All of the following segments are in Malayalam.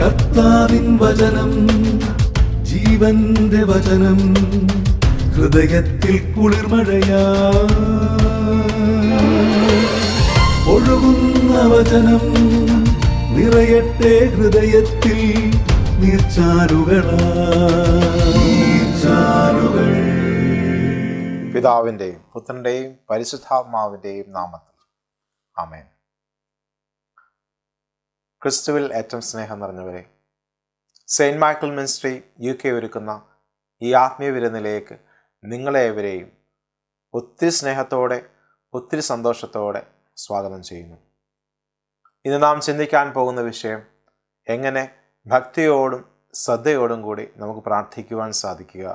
കർത്താവിൻ വചനം ജീവന്റെ വചനം ഹൃദയത്തിൽ കുളിർമഴയാ ഒഴുകുന്ന വചനം നിറയട്ടെ ഹൃദയത്തിൽ നീർച്ചാലുകളാ പിതാവിൻ്റെയും പുത്രൻ്റെയും പരിശുദ്ധാത്മാവിൻ്റെയും നാമത്തിൽ ആമേൻ ക്രിസ്തുവിൽ ഏറ്റവും സ്നേഹം നിറഞ്ഞവരെ saint Michael ministry U K ഒരുക്കുന്ന ഈ ആത്മീയ വിരുന്നിലേക്ക് നിങ്ങളെവരെയും ഒത്തിരി സ്നേഹത്തോടെ ഒത്തിരി സന്തോഷത്തോടെ സ്വാഗതം ചെയ്യുന്നു ഇന്ന് നാം ചിന്തിക്കാൻ പോകുന്ന വിഷയം എങ്ങനെ ഭക്തിയോടും ശ്രദ്ധയോടും കൂടി നമുക്ക് പ്രാർത്ഥിക്കുവാൻ സാധിക്കുക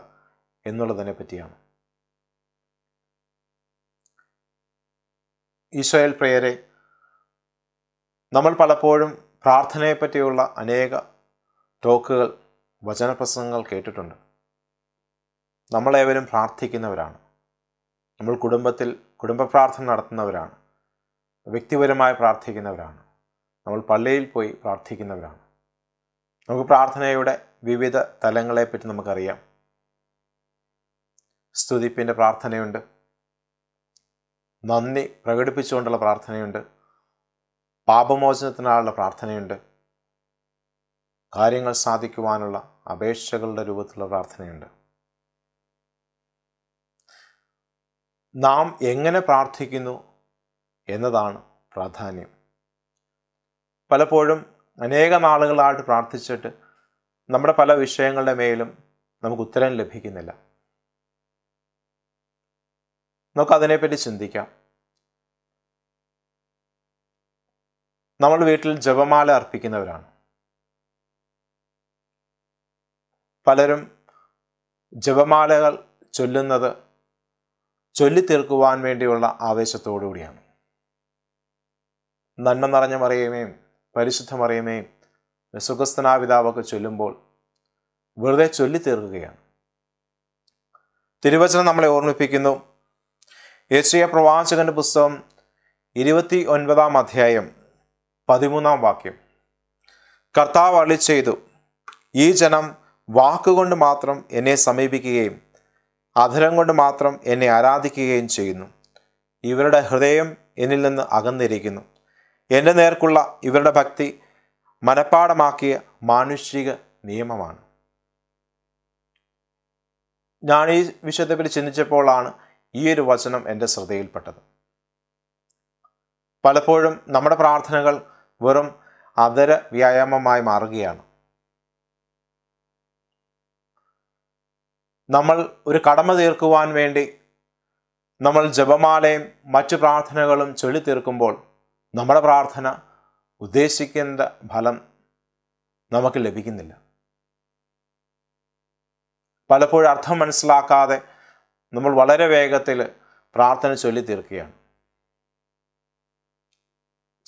എന്നുള്ളതിനെ പറ്റിയാണ് ഈശോയൽ പ്രിയരെ നമ്മൾ പലപ്പോഴും പ്രാർത്ഥനയെപ്പറ്റിയുള്ള അനേക ടോക്കുകൾ വചനപ്രസംഗങ്ങൾ കേട്ടിട്ടുണ്ട് നമ്മളേവരും പ്രാർത്ഥിക്കുന്നവരാണ് നമ്മൾ കുടുംബത്തിൽ കുടുംബ പ്രാർത്ഥന നടത്തുന്നവരാണ് വ്യക്തിപരമായി പ്രാർത്ഥിക്കുന്നവരാണ് നമ്മൾ പള്ളിയിൽ പോയി പ്രാർത്ഥിക്കുന്നവരാണ് നമുക്ക് പ്രാർത്ഥനയുടെ വിവിധ തലങ്ങളെപ്പറ്റി നമുക്കറിയാം സ്തുതിപ്പിൻ്റെ പ്രാർത്ഥനയുണ്ട് നന്ദി പ്രകടിപ്പിച്ചുകൊണ്ടുള്ള പ്രാർത്ഥനയുണ്ട് പാപമോചനത്തിനായുള്ള പ്രാർത്ഥനയുണ്ട് കാര്യങ്ങൾ സാധിക്കുവാനുള്ള അപേക്ഷകളുടെ രൂപത്തിലുള്ള പ്രാർത്ഥനയുണ്ട് നാം എങ്ങനെ പ്രാർത്ഥിക്കുന്നു എന്നതാണ് പ്രാധാന്യം പലപ്പോഴും അനേക നാളുകളായിട്ട് പ്രാർത്ഥിച്ചിട്ട് നമ്മുടെ പല വിഷയങ്ങളുടെ മേലും നമുക്ക് ഉത്തരം ലഭിക്കുന്നില്ല നമുക്കതിനെപ്പറ്റി ചിന്തിക്കാം നമ്മൾ വീട്ടിൽ ജപമാല അർപ്പിക്കുന്നവരാണ് പലരും ജപമാലകൾ ചൊല്ലുന്നത് ചൊല്ലിത്തീർക്കുവാൻ വേണ്ടിയുള്ള ആവേശത്തോടുകൂടിയാണ് നന്മ നിറഞ്ഞ മറിയമേയും പരിശുദ്ധമറിയമേയും സുഖസ്ഥനാപിതാവൊക്കെ ചൊല്ലുമ്പോൾ വെറുതെ ചൊല്ലിത്തീർക്കുകയാണ് തിരുവചനം നമ്മളെ ഓർമ്മിപ്പിക്കുന്നു യേശയ പ്രവാചകന്റെ പുസ്തകം ഇരുപത്തി ഒൻപതാം അധ്യായം പതിമൂന്നാം വാക്യം കർത്താവ് അളി ചെയ്തു ഈ ജനം വാക്കുകൊണ്ട് മാത്രം എന്നെ സമീപിക്കുകയും അധരം കൊണ്ട് മാത്രം എന്നെ ആരാധിക്കുകയും ചെയ്യുന്നു ഇവരുടെ ഹൃദയം എന്നിൽ നിന്ന് അകന്നിരിക്കുന്നു എൻ്റെ നേർക്കുള്ള ഇവരുടെ ഭക്തി മനഃപ്പാടമാക്കിയ മാനുഷിക നിയമമാണ് ഞാൻ ഈ വിഷയത്തെപ്പറ്റി ചിന്തിച്ചപ്പോഴാണ് ഈ ഒരു വചനം എൻ്റെ ശ്രദ്ധയിൽപ്പെട്ടത് പലപ്പോഴും നമ്മുടെ പ്രാർത്ഥനകൾ വെറും അതര വ്യായാമമായി മാറുകയാണ് നമ്മൾ ഒരു കടമ തീർക്കുവാൻ വേണ്ടി നമ്മൾ ജപമാലയും മറ്റു പ്രാർത്ഥനകളും ചൊല്ലി തീർക്കുമ്പോൾ നമ്മുടെ പ്രാർത്ഥന ഉദ്ദേശിക്കേണ്ട ഫലം നമുക്ക് ലഭിക്കുന്നില്ല പലപ്പോഴും അർത്ഥം മനസ്സിലാക്കാതെ നമ്മൾ വളരെ വേഗത്തിൽ പ്രാർത്ഥന ചൊല്ലി തീർക്കുകയാണ്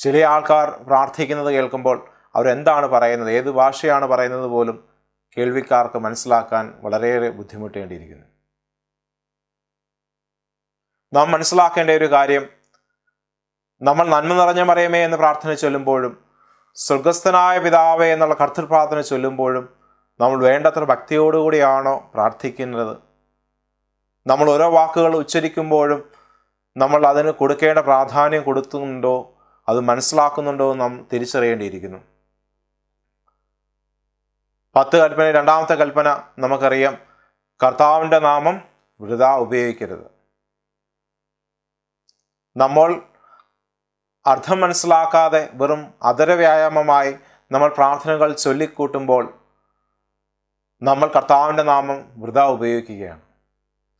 ചില ആൾക്കാർ പ്രാർത്ഥിക്കുന്നത് കേൾക്കുമ്പോൾ അവരെന്താണ് പറയുന്നത് ഏത് ഭാഷയാണ് പറയുന്നത് പോലും കേൾവിക്കാർക്ക് മനസ്സിലാക്കാൻ വളരെയേറെ ബുദ്ധിമുട്ടേണ്ടിയിരിക്കുന്നു നാം മനസ്സിലാക്കേണ്ട ഒരു കാര്യം നമ്മൾ നന്മ നിറഞ്ഞ മറിയമേ എന്ന് പ്രാർത്ഥന ചൊല്ലുമ്പോഴും സ്വർഗസ്ഥനായ പിതാവേ എന്നുള്ള കർത്തൃപ്രാർത്ഥന ചൊല്ലുമ്പോഴും നമ്മൾ വേണ്ടത്ര ഭക്തിയോടുകൂടിയാണോ പ്രാർത്ഥിക്കുന്നത് നമ്മൾ ഓരോ വാക്കുകൾ ഉച്ചരിക്കുമ്പോഴും നമ്മൾ അതിന് കൊടുക്കേണ്ട പ്രാധാന്യം കൊടുക്കുന്നുണ്ടോ അത് മനസ്സിലാക്കുന്നുണ്ടോ എന്ന് നാം തിരിച്ചറിയേണ്ടിയിരിക്കുന്നു പത്ത് കൽപ്പന രണ്ടാമത്തെ കൽപ്പന നമുക്കറിയാം കർത്താവിൻ്റെ നാമം വൃത ഉപയോഗിക്കരുത് നമ്മൾ അർത്ഥം മനസ്സിലാക്കാതെ വെറും അതര വ്യായാമമായി നമ്മൾ പ്രാർത്ഥനകൾ ചൊല്ലിക്കൂട്ടുമ്പോൾ നമ്മൾ കർത്താവിൻ്റെ നാമം വൃത ഉപയോഗിക്കുകയാണ്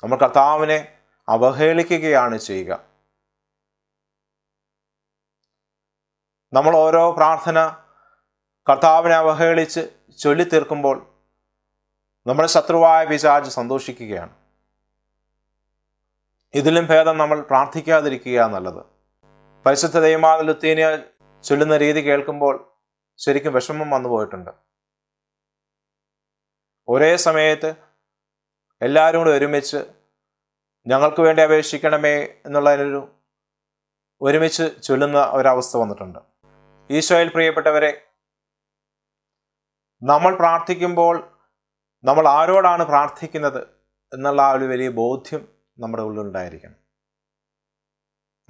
നമ്മൾ കർത്താവിനെ അവഹേളിക്കുകയാണ് ചെയ്യുക നമ്മൾ ഓരോ പ്രാർത്ഥന കർത്താവിനെ അവഹേളിച്ച് ചൊല്ലിത്തീർക്കുമ്പോൾ നമ്മുടെ ശത്രുവായ പിശാജ് സന്തോഷിക്കുകയാണ് ഇതിലും ഭേദം നമ്മൾ പ്രാർത്ഥിക്കാതിരിക്കുക നല്ലത് പരിശുദ്ധ ദൈവമാലുത്തീനെ ചൊല്ലുന്ന രീതി കേൾക്കുമ്പോൾ ശരിക്കും വിഷമം വന്നു പോയിട്ടുണ്ട് ഒരേ സമയത്ത് എല്ലാവരും കൂടി ഒരുമിച്ച് ഞങ്ങൾക്ക് വേണ്ടി അപേക്ഷിക്കണമേ എന്നുള്ളതിനൊരു ഒരുമിച്ച് ചൊല്ലുന്ന ഒരവസ്ഥ വന്നിട്ടുണ്ട് ഈശോയിൽ പ്രിയപ്പെട്ടവരെ നമ്മൾ പ്രാർത്ഥിക്കുമ്പോൾ നമ്മൾ ആരോടാണ് പ്രാർത്ഥിക്കുന്നത് എന്നുള്ള ആ ഒരു വലിയ ബോധ്യം നമ്മുടെ ഉള്ളിലുണ്ടായിരിക്കണം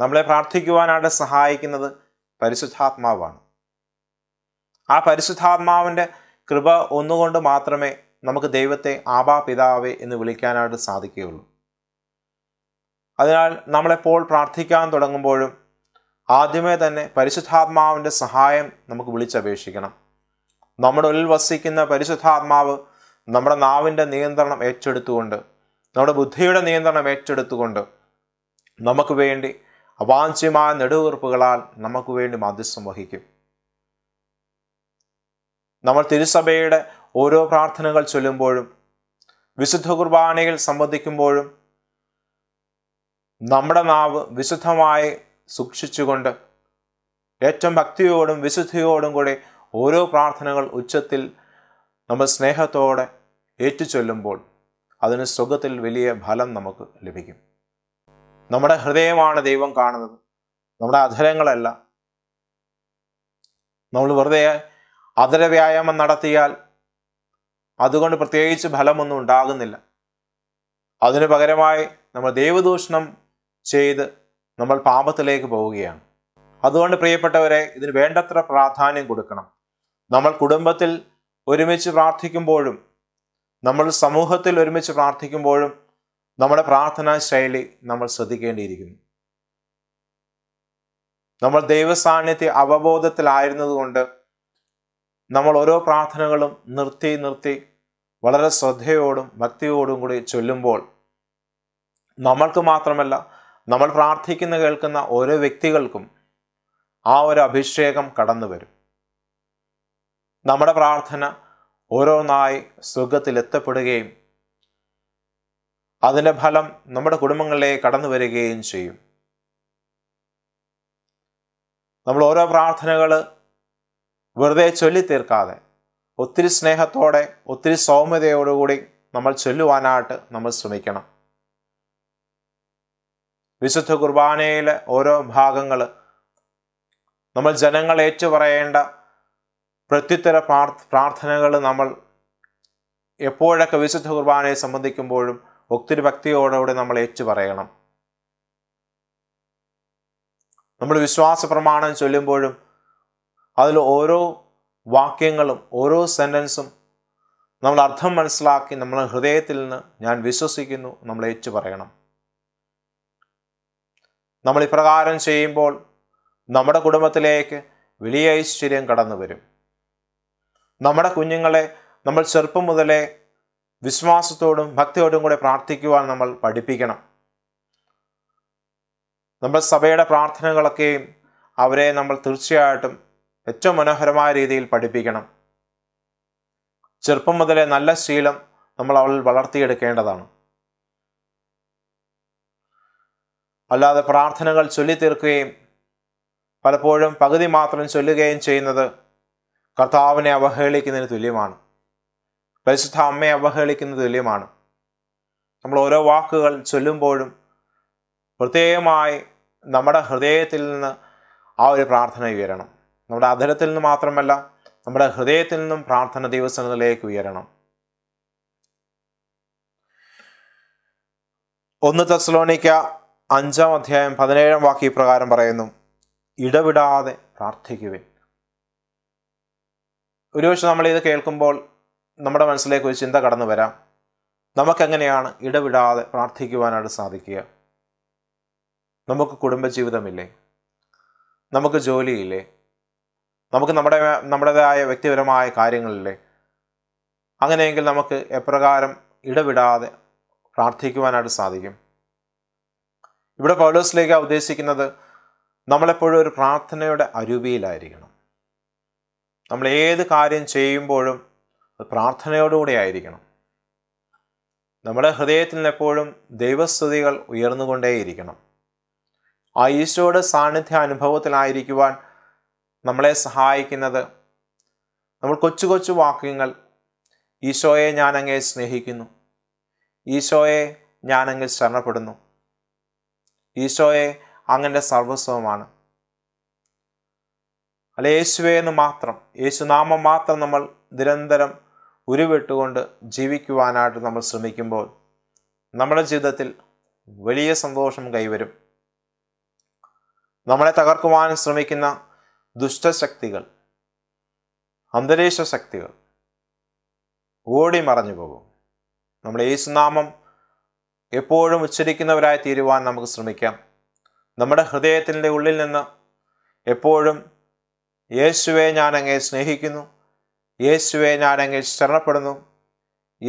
നമ്മളെ പ്രാർത്ഥിക്കുവാനായിട്ട് സഹായിക്കുന്നത് പരിശുദ്ധാത്മാവാണ് ആ പരിശുദ്ധാത്മാവിൻ്റെ കൃപ ഒന്നുകൊണ്ട് മാത്രമേ നമുക്ക് ദൈവത്തെ ആബാ പിതാവെ എന്ന് വിളിക്കാനായിട്ട് സാധിക്കുകയുള്ളൂ അതിനാൽ നമ്മളെപ്പോൾ പ്രാർത്ഥിക്കാൻ തുടങ്ങുമ്പോഴും ആദ്യമേ തന്നെ പരിശുദ്ധാത്മാവിൻ്റെ സഹായം നമുക്ക് വിളിച്ചപേക്ഷിക്കണം നമ്മുടെ ഉള്ളിൽ വസിക്കുന്ന പരിശുദ്ധാത്മാവ് നമ്മുടെ നാവിൻ്റെ നിയന്ത്രണം ഏറ്റെടുത്തുകൊണ്ട് നമ്മുടെ ബുദ്ധിയുടെ നിയന്ത്രണം ഏറ്റെടുത്തുകൊണ്ട് നമുക്ക് വേണ്ടി അവാഞ്ചമായ നെടുവീർപ്പുകളാൽ നമുക്ക് വേണ്ടി മധ്യസ്ഥം വഹിക്കും നമ്മൾ തിരുസഭയുടെ ഓരോ പ്രാർത്ഥനകൾ ചൊല്ലുമ്പോഴും വിശുദ്ധ കുർബാനയിൽ സംബന്ധിക്കുമ്പോഴും നമ്മുടെ നാവ് വിശുദ്ധമായി സൂക്ഷിച്ചുകൊണ്ട് ഏറ്റവും ഭക്തിയോടും വിശുദ്ധിയോടും കൂടെ ഓരോ പ്രാർത്ഥനകൾ ഉച്ചത്തിൽ നമ്മൾ സ്നേഹത്തോടെ ഏറ്റുചൊല്ലുമ്പോൾ അതിന് സുഖത്തിൽ വലിയ ഫലം നമുക്ക് ലഭിക്കും നമ്മുടെ ഹൃദയമാണ് ദൈവം കാണുന്നത് നമ്മുടെ അധരങ്ങളല്ല നമ്മൾ വെറുതെ അധര വ്യായാമം നടത്തിയാൽ അതുകൊണ്ട് പ്രത്യേകിച്ച് ഫലമൊന്നും ഉണ്ടാകുന്നില്ല അതിനു പകരമായി നമ്മൾ ദൈവദൂഷണം ചെയ്ത് നമ്മൾ പാപത്തിലേക്ക് പോവുകയാണ് അതുകൊണ്ട് പ്രിയപ്പെട്ടവരെ ഇതിന് വേണ്ടത്ര പ്രാധാന്യം കൊടുക്കണം നമ്മൾ കുടുംബത്തിൽ ഒരുമിച്ച് പ്രാർത്ഥിക്കുമ്പോഴും നമ്മൾ സമൂഹത്തിൽ ഒരുമിച്ച് പ്രാർത്ഥിക്കുമ്പോഴും നമ്മുടെ പ്രാർത്ഥനാ ശൈലി നമ്മൾ ശ്രദ്ധിക്കേണ്ടിയിരിക്കുന്നു നമ്മൾ ദൈവസാന്നിധ്യ അവബോധത്തിലായിരുന്നതുകൊണ്ട് നമ്മൾ ഓരോ പ്രാർത്ഥനകളും നിർത്തി നിർത്തി വളരെ ശ്രദ്ധയോടും ഭക്തിയോടും കൂടി ചൊല്ലുമ്പോൾ നമ്മൾക്ക് മാത്രമല്ല നമ്മൾ പ്രാർത്ഥിക്കുന്ന കേൾക്കുന്ന ഓരോ വ്യക്തികൾക്കും ആ ഒരു അഭിഷേകം കടന്നു വരും നമ്മുടെ പ്രാർത്ഥന ഓരോന്നായി സുഖത്തിലെത്തപ്പെടുകയും അതിൻ്റെ ഫലം നമ്മുടെ കുടുംബങ്ങളിലേക്ക് കടന്നു വരികയും ചെയ്യും നമ്മൾ ഓരോ പ്രാർത്ഥനകൾ വെറുതെ ചൊല്ലിത്തീർക്കാതെ ഒത്തിരി സ്നേഹത്തോടെ ഒത്തിരി സൗമ്യതയോടുകൂടി നമ്മൾ ചൊല്ലുവാനായിട്ട് നമ്മൾ ശ്രമിക്കണം വിശുദ്ധ കുർബാനയിലെ ഓരോ ഭാഗങ്ങൾ നമ്മൾ ജനങ്ങൾ പറയേണ്ട പ്രത്യുത്തര പ്രാർത്ഥനകൾ നമ്മൾ എപ്പോഴൊക്കെ വിശുദ്ധ കുർബാനയെ സംബന്ധിക്കുമ്പോഴും ഒത്തിരി ഭക്തിയോടുകൂടി നമ്മൾ പറയണം നമ്മൾ വിശ്വാസ പ്രമാണം ചൊല്ലുമ്പോഴും അതിൽ ഓരോ വാക്യങ്ങളും ഓരോ സെൻറ്റൻസും നമ്മൾ അർത്ഥം മനസ്സിലാക്കി നമ്മളെ ഹൃദയത്തിൽ നിന്ന് ഞാൻ വിശ്വസിക്കുന്നു നമ്മൾ പറയണം നമ്മൾ ഇപ്രകാരം ചെയ്യുമ്പോൾ നമ്മുടെ കുടുംബത്തിലേക്ക് വലിയ ഐശ്വര്യം കടന്നു വരും നമ്മുടെ കുഞ്ഞുങ്ങളെ നമ്മൾ ചെറുപ്പം മുതലേ വിശ്വാസത്തോടും ഭക്തിയോടും കൂടെ പ്രാർത്ഥിക്കുവാൻ നമ്മൾ പഠിപ്പിക്കണം നമ്മുടെ സഭയുടെ പ്രാർത്ഥനകളൊക്കെയും അവരെ നമ്മൾ തീർച്ചയായിട്ടും ഏറ്റവും മനോഹരമായ രീതിയിൽ പഠിപ്പിക്കണം ചെറുപ്പം മുതലേ നല്ല ശീലം നമ്മൾ അവൾ വളർത്തിയെടുക്കേണ്ടതാണ് അല്ലാതെ പ്രാർത്ഥനകൾ ചൊല്ലിത്തീർക്കുകയും പലപ്പോഴും പകുതി മാത്രം ചൊല്ലുകയും ചെയ്യുന്നത് കർത്താവിനെ അവഹേളിക്കുന്നതിന് തുല്യമാണ് പരിശുദ്ധ അമ്മയെ അവഹേളിക്കുന്നത് തുല്യമാണ് നമ്മൾ ഓരോ വാക്കുകൾ ചൊല്ലുമ്പോഴും പ്രത്യേകമായി നമ്മുടെ ഹൃദയത്തിൽ നിന്ന് ആ ഒരു പ്രാർത്ഥന ഉയരണം നമ്മുടെ അധരത്തിൽ നിന്ന് മാത്രമല്ല നമ്മുടെ ഹൃദയത്തിൽ നിന്നും പ്രാർത്ഥന ദിവസങ്ങളിലേക്ക് ഉയരണം ഒന്ന് തസ്ലോണിക്ക അഞ്ചാം അധ്യായം പതിനേഴാം വാക്യ ഇപ്രകാരം പറയുന്നു ഇടവിടാതെ പ്രാർത്ഥിക്കുവിൻ ഒരു നമ്മൾ ഇത് കേൾക്കുമ്പോൾ നമ്മുടെ മനസ്സിലേക്ക് ഒരു ചിന്ത കടന്നു വരാം നമുക്കെങ്ങനെയാണ് ഇടവിടാതെ പ്രാർത്ഥിക്കുവാനായിട്ട് സാധിക്കുക നമുക്ക് കുടുംബജീവിതമില്ലേ നമുക്ക് ജോലിയില്ലേ നമുക്ക് നമ്മുടെ നമ്മുടേതായ വ്യക്തിപരമായ കാര്യങ്ങളില്ലേ അങ്ങനെയെങ്കിൽ നമുക്ക് എപ്രകാരം ഇടവിടാതെ പ്രാർത്ഥിക്കുവാനായിട്ട് സാധിക്കും ഇവിടെ പൗലോസ് ലേഖ ഉദ്ദേശിക്കുന്നത് നമ്മളെപ്പോഴും ഒരു പ്രാർത്ഥനയുടെ അരുവിയിലായിരിക്കണം നമ്മൾ ഏത് കാര്യം ചെയ്യുമ്പോഴും അത് പ്രാർത്ഥനയോടുകൂടി ആയിരിക്കണം നമ്മുടെ ഹൃദയത്തിൽ നിന്ന് എപ്പോഴും ദൈവസ്തുതികൾ ഉയർന്നുകൊണ്ടേയിരിക്കണം ആ ഈശോയുടെ സാന്നിധ്യ അനുഭവത്തിലായിരിക്കുവാൻ നമ്മളെ സഹായിക്കുന്നത് നമ്മൾ കൊച്ചു കൊച്ചു വാക്യങ്ങൾ ഈശോയെ ഞാനങ്ങെ സ്നേഹിക്കുന്നു ഈശോയെ ഞാനങ്ങ് ശരണപ്പെടുന്നു ഈശോയെ അങ്ങനെ സർവസ്വമാണ് അല്ല യേശുവേ എന്ന് മാത്രം യേശുനാമം മാത്രം നമ്മൾ നിരന്തരം ഉരുവിട്ടുകൊണ്ട് ജീവിക്കുവാനായിട്ട് നമ്മൾ ശ്രമിക്കുമ്പോൾ നമ്മുടെ ജീവിതത്തിൽ വലിയ സന്തോഷം കൈവരും നമ്മളെ തകർക്കുവാൻ ശ്രമിക്കുന്ന ദുഷ്ടശക്തികൾ അന്തരീക്ഷ ശക്തികൾ ഓടി മറഞ്ഞു പോകും നമ്മൾ യേശുനാമം എപ്പോഴും ഉച്ചരിക്കുന്നവരായി തീരുവാൻ നമുക്ക് ശ്രമിക്കാം നമ്മുടെ ഹൃദയത്തിൻ്റെ ഉള്ളിൽ നിന്ന് എപ്പോഴും യേശുവെ ഞാൻ സ്നേഹിക്കുന്നു യേശുവെ ഞാൻ ശരണപ്പെടുന്നു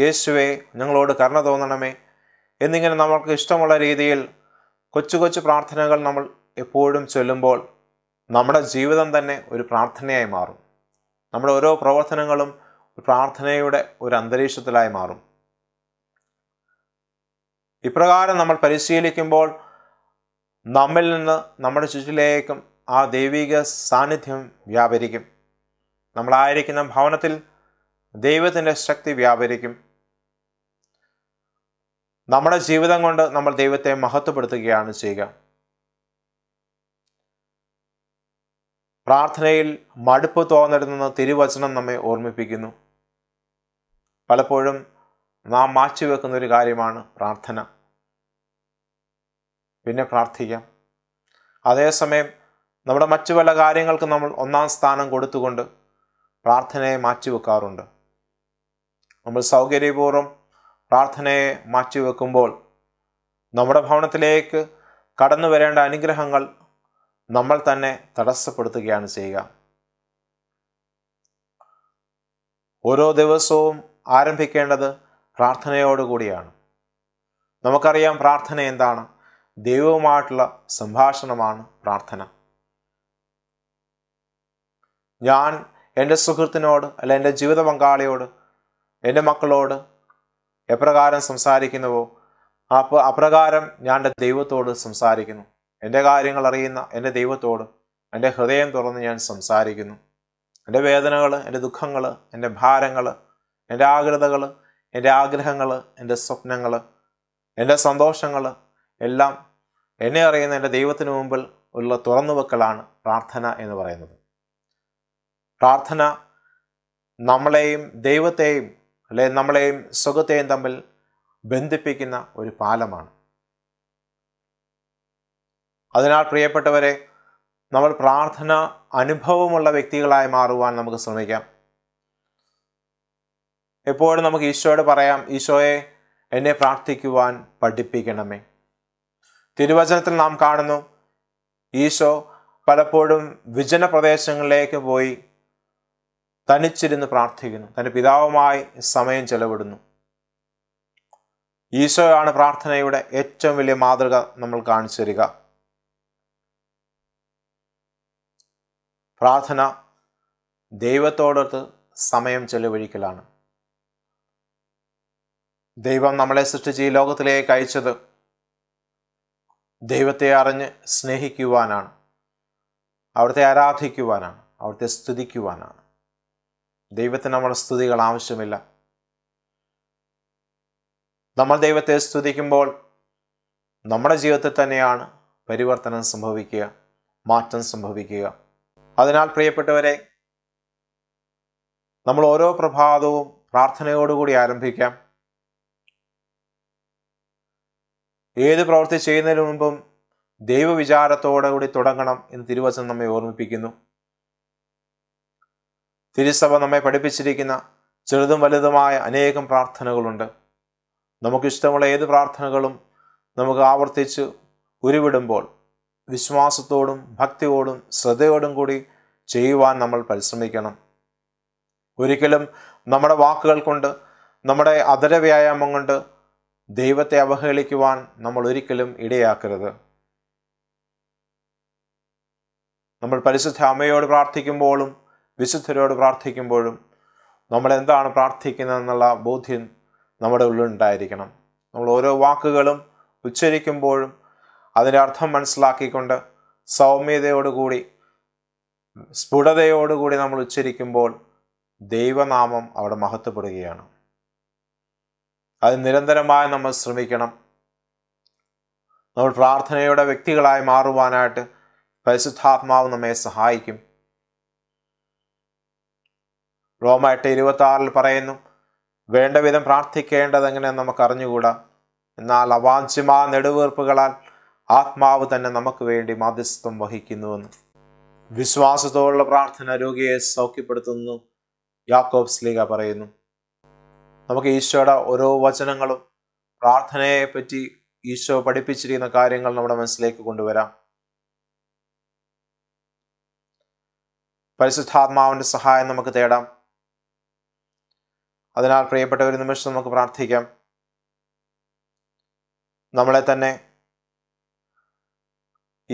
യേശുവെ ഞങ്ങളോട് കരുണ തോന്നണമേ എന്നിങ്ങനെ നമ്മൾക്ക് ഇഷ്ടമുള്ള രീതിയിൽ കൊച്ചു കൊച്ചു പ്രാർത്ഥനകൾ നമ്മൾ എപ്പോഴും ചൊല്ലുമ്പോൾ നമ്മുടെ ജീവിതം തന്നെ ഒരു പ്രാർത്ഥനയായി മാറും നമ്മുടെ ഓരോ പ്രവർത്തനങ്ങളും പ്രാർത്ഥനയുടെ ഒരു അന്തരീക്ഷത്തിലായി മാറും ഇപ്രകാരം നമ്മൾ പരിശീലിക്കുമ്പോൾ നമ്മിൽ നിന്ന് നമ്മുടെ ചുറ്റിലേക്കും ആ ദൈവിക സാന്നിധ്യം വ്യാപരിക്കും നമ്മളായിരിക്കുന്ന ഭവനത്തിൽ ദൈവത്തിൻ്റെ ശക്തി വ്യാപരിക്കും നമ്മുടെ ജീവിതം കൊണ്ട് നമ്മൾ ദൈവത്തെ മഹത്വപ്പെടുത്തുകയാണ് ചെയ്യുക പ്രാർത്ഥനയിൽ മടുപ്പ് തോന്നരുതെന്ന് തിരുവചനം നമ്മെ ഓർമ്മിപ്പിക്കുന്നു പലപ്പോഴും നാം മാറ്റിവെക്കുന്ന ഒരു കാര്യമാണ് പ്രാർത്ഥന പിന്നെ പ്രാർത്ഥിക്കാം അതേസമയം നമ്മുടെ മറ്റു പല കാര്യങ്ങൾക്ക് നമ്മൾ ഒന്നാം സ്ഥാനം കൊടുത്തുകൊണ്ട് പ്രാർത്ഥനയെ മാറ്റിവെക്കാറുണ്ട് നമ്മൾ സൗകര്യപൂർവ്വം പ്രാർത്ഥനയെ മാറ്റിവെക്കുമ്പോൾ നമ്മുടെ ഭവനത്തിലേക്ക് കടന്നു വരേണ്ട അനുഗ്രഹങ്ങൾ നമ്മൾ തന്നെ തടസ്സപ്പെടുത്തുകയാണ് ചെയ്യുക ഓരോ ദിവസവും ആരംഭിക്കേണ്ടത് പ്രാർത്ഥനയോടുകൂടിയാണ് നമുക്കറിയാം പ്രാർത്ഥന എന്താണ് ദൈവവുമായിട്ടുള്ള സംഭാഷണമാണ് പ്രാർത്ഥന ഞാൻ എൻ്റെ സുഹൃത്തിനോട് അല്ല എൻ്റെ ജീവിത പങ്കാളിയോട് എൻ്റെ മക്കളോട് എപ്രകാരം സംസാരിക്കുന്നുവോ അപ്പോൾ അപ്രകാരം ഞാൻ എൻ്റെ ദൈവത്തോട് സംസാരിക്കുന്നു എൻ്റെ കാര്യങ്ങൾ അറിയുന്ന എൻ്റെ ദൈവത്തോട് എൻ്റെ ഹൃദയം തുറന്ന് ഞാൻ സംസാരിക്കുന്നു എൻ്റെ വേദനകൾ എൻ്റെ ദുഃഖങ്ങൾ എൻ്റെ ഭാരങ്ങൾ എൻ്റെ ആകൃതകൾ എൻ്റെ ആഗ്രഹങ്ങൾ എൻ്റെ സ്വപ്നങ്ങൾ എൻ്റെ സന്തോഷങ്ങൾ എല്ലാം എന്നെ അറിയുന്ന എൻ്റെ ദൈവത്തിന് മുമ്പിൽ ഉള്ള തുറന്നുവെക്കലാണ് പ്രാർത്ഥന എന്ന് പറയുന്നത് പ്രാർത്ഥന നമ്മളെയും ദൈവത്തെയും അല്ലെ നമ്മളെയും സുഖത്തെയും തമ്മിൽ ബന്ധിപ്പിക്കുന്ന ഒരു പാലമാണ് അതിനാൽ പ്രിയപ്പെട്ടവരെ നമ്മൾ പ്രാർത്ഥന അനുഭവമുള്ള വ്യക്തികളായി മാറുവാൻ നമുക്ക് ശ്രമിക്കാം എപ്പോഴും നമുക്ക് ഈശോയോട് പറയാം ഈശോയെ എന്നെ പ്രാർത്ഥിക്കുവാൻ പഠിപ്പിക്കണമേ തിരുവചനത്തിൽ നാം കാണുന്നു ഈശോ പലപ്പോഴും വിജന പ്രദേശങ്ങളിലേക്ക് പോയി തനിച്ചിരുന്ന് പ്രാർത്ഥിക്കുന്നു തൻ്റെ പിതാവുമായി സമയം ചെലവിടുന്നു ഈശോയാണ് പ്രാർത്ഥനയുടെ ഏറ്റവും വലിയ മാതൃക നമ്മൾ കാണിച്ചു തരിക പ്രാർത്ഥന ദൈവത്തോടൊത്ത് സമയം ചെലവഴിക്കലാണ് ദൈവം നമ്മളെ സൃഷ്ടിച്ച് ഈ ലോകത്തിലേക്ക് അയച്ചത് ദൈവത്തെ അറിഞ്ഞ് സ്നേഹിക്കുവാനാണ് അവിടുത്തെ ആരാധിക്കുവാനാണ് അവിടുത്തെ സ്തുതിക്കുവാനാണ് ദൈവത്തിന് നമ്മുടെ സ്തുതികൾ ആവശ്യമില്ല നമ്മൾ ദൈവത്തെ സ്തുതിക്കുമ്പോൾ നമ്മുടെ ജീവിതത്തിൽ തന്നെയാണ് പരിവർത്തനം സംഭവിക്കുക മാറ്റം സംഭവിക്കുക അതിനാൽ പ്രിയപ്പെട്ടവരെ നമ്മൾ ഓരോ പ്രഭാതവും പ്രാർത്ഥനയോടുകൂടി ആരംഭിക്കാം ഏത് പ്രവൃത്തി ചെയ്യുന്നതിന് മുമ്പും ദൈവവിചാരത്തോടെ കൂടി തുടങ്ങണം എന്ന് തിരുവചനം നമ്മെ ഓർമ്മിപ്പിക്കുന്നു തിരുസഭ നമ്മെ പഠിപ്പിച്ചിരിക്കുന്ന ചെറുതും വലുതുമായ അനേകം പ്രാർത്ഥനകളുണ്ട് നമുക്കിഷ്ടമുള്ള ഏത് പ്രാർത്ഥനകളും നമുക്ക് ആവർത്തിച്ച് ഉരുവിടുമ്പോൾ വിശ്വാസത്തോടും ഭക്തിയോടും ശ്രദ്ധയോടും കൂടി ചെയ്യുവാൻ നമ്മൾ പരിശ്രമിക്കണം ഒരിക്കലും നമ്മുടെ വാക്കുകൾ കൊണ്ട് നമ്മുടെ അതര വ്യായാമം കൊണ്ട് ദൈവത്തെ അവഹേളിക്കുവാൻ നമ്മൾ ഒരിക്കലും ഇടയാക്കരുത് നമ്മൾ പരിശുദ്ധ അമ്മയോട് പ്രാർത്ഥിക്കുമ്പോഴും വിശുദ്ധരോട് പ്രാർത്ഥിക്കുമ്പോഴും നമ്മൾ എന്താണ് പ്രാർത്ഥിക്കുന്നതെന്നുള്ള ബോധ്യം നമ്മുടെ ഉള്ളിലുണ്ടായിരിക്കണം നമ്മൾ ഓരോ വാക്കുകളും ഉച്ചരിക്കുമ്പോഴും അതിൻ്റെ അർത്ഥം മനസ്സിലാക്കിക്കൊണ്ട് സൗമ്യതയോടുകൂടി സ്ഫുടതയോടുകൂടി നമ്മൾ ഉച്ചരിക്കുമ്പോൾ ദൈവനാമം അവിടെ മഹത്വപ്പെടുകയാണ് അത് നിരന്തരമായി നമ്മൾ ശ്രമിക്കണം നമ്മൾ പ്രാർത്ഥനയുടെ വ്യക്തികളായി മാറുവാനായിട്ട് പരിശുദ്ധാത്മാവ് നമ്മെ സഹായിക്കും റോമ എട്ട് ഇരുപത്തി പറയുന്നു വേണ്ട വിധം പ്രാർത്ഥിക്കേണ്ടത് എങ്ങനെ നമുക്ക് അറിഞ്ഞുകൂടാ എന്നാൽ അവാഞ്ചിമാ നെടുവീർപ്പുകളാൽ ആത്മാവ് തന്നെ നമുക്ക് വേണ്ടി മാധ്യസ്ഥം വഹിക്കുന്നുവെന്ന് വിശ്വാസത്തോടുള്ള പ്രാർത്ഥന രോഗിയെ സൗഖ്യപ്പെടുത്തുന്നു യാക്കോബ് സ്ലീഗ പറയുന്നു നമുക്ക് ഈശോയുടെ ഓരോ വചനങ്ങളും പ്രാർത്ഥനയെ പറ്റി ഈശോ പഠിപ്പിച്ചിരിക്കുന്ന കാര്യങ്ങൾ നമ്മുടെ മനസ്സിലേക്ക് കൊണ്ടുവരാം പരിശുദ്ധാത്മാവിന്റെ സഹായം നമുക്ക് തേടാം അതിനാൽ പ്രിയപ്പെട്ട ഒരു നിമിഷം നമുക്ക് പ്രാർത്ഥിക്കാം നമ്മളെ തന്നെ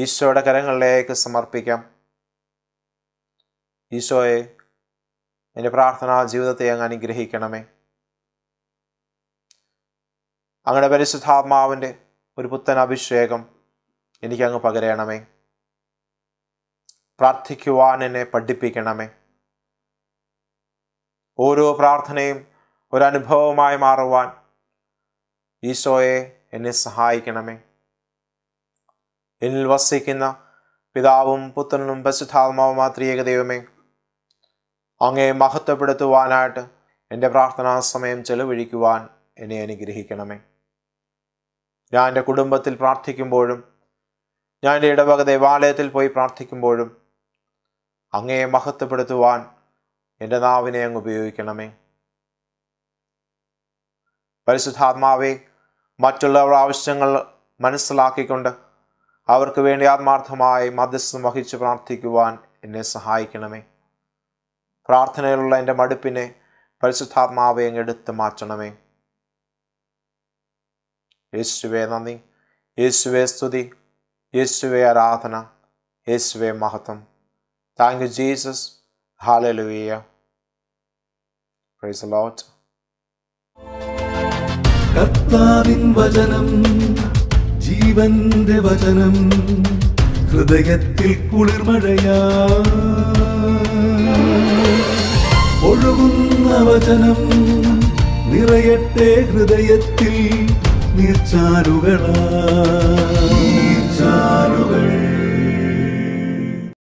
ഈശോയുടെ കരങ്ങളിലേക്ക് സമർപ്പിക്കാം ഈശോയെ എൻ്റെ പ്രാർത്ഥനാ ജീവിതത്തെ അങ്ങ് അനുഗ്രഹിക്കണമേ അങ്ങനെ പരിശുദ്ധാത്മാവിൻ്റെ ഒരു പുത്തൻ അഭിഷേകം എനിക്കങ്ങ് പകരണമേ പ്രാർത്ഥിക്കുവാൻ എന്നെ പഠിപ്പിക്കണമേ ഓരോ പ്രാർത്ഥനയും ഒരനുഭവമായി മാറുവാൻ ഈശോയെ എന്നെ സഹായിക്കണമേ എന്നിൽ വസിക്കുന്ന പിതാവും പുത്രനും പരിശുദ്ധാത്മാവുമാ ത്രിയേക ദൈവമേ അങ്ങേ മഹത്വപ്പെടുത്തുവാനായിട്ട് എൻ്റെ പ്രാർത്ഥനാ സമയം ചെലവഴിക്കുവാൻ എന്നെ അനുഗ്രഹിക്കണമേ ഞാൻ എൻ്റെ കുടുംബത്തിൽ പ്രാർത്ഥിക്കുമ്പോഴും ഞാൻ എൻ്റെ ഇടവക ദേവാലയത്തിൽ പോയി പ്രാർത്ഥിക്കുമ്പോഴും അങ്ങയെ മഹത്വപ്പെടുത്തുവാൻ എൻ്റെ നാവിനെ അങ്ങ് ഉപയോഗിക്കണമേ പരിശുദ്ധാത്മാവെ മറ്റുള്ളവർ ആവശ്യങ്ങൾ മനസ്സിലാക്കിക്കൊണ്ട് അവർക്ക് വേണ്ടി ആത്മാർത്ഥമായി മധ്യസ്ഥം വഹിച്ച് പ്രാർത്ഥിക്കുവാൻ എന്നെ സഹായിക്കണമേ പ്രാർത്ഥനയിലുള്ള എൻ്റെ മടുപ്പിനെ പരിശുദ്ധാത്മാവെ അങ്ങ് എടുത്തു മാറ്റണമേ യേശുവേ നന്ദി യേശുവേ സ്തുതി യേശുവേ ആരാധന യേശുവേ മഹത്വം thank you Jesus hallelujah praise Lord കർത്താവിൻ വചനം ജീവന്റെ വചനം ഹൃദയത്തിൽ കുളിർമഴയാ ഒഴുകുന്ന വചനം നിറയട്ടെ ഹൃദയത്തിൽ നീർച്ചാലുകളാ നീർച്ചാലുകൾ